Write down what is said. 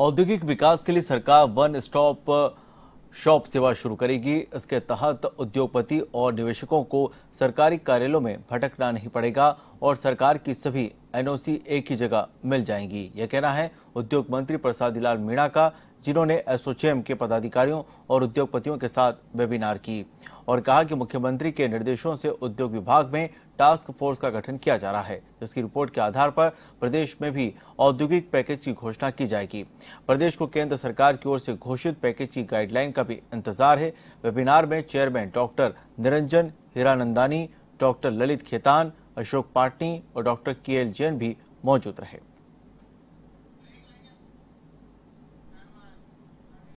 औद्योगिक विकास के लिए सरकार वन स्टॉप शॉप सेवा शुरू करेगी इसके तहत उद्योगपति और निवेशकों को सरकारी कार्यालयों में भटकना नहीं पड़ेगा और सरकार की सभी एनओसी एक ही जगह मिल जाएंगी यह कहना है उद्योग मंत्री प्रसाद लाल मीणा का जिन्होंने एसोचैम के पदाधिकारियों और उद्योगपतियों के साथ वेबिनार की और कहा कि मुख्यमंत्री के निर्देशों से उद्योग विभाग में टास्क फोर्स का गठन किया जा रहा है जिसकी रिपोर्ट के आधार पर प्रदेश में भी औद्योगिक पैकेज की घोषणा की जाएगी प्रदेश को केंद्र सरकार की ओर से घोषित पैकेज की गाइडलाइन का भी इंतजार है वेबिनार में chairman doctor Niranjan Hiranandani doctor Lalit Khaitan Ashok Patni और डॉक्टर के एल जैन भी मौजूद रहे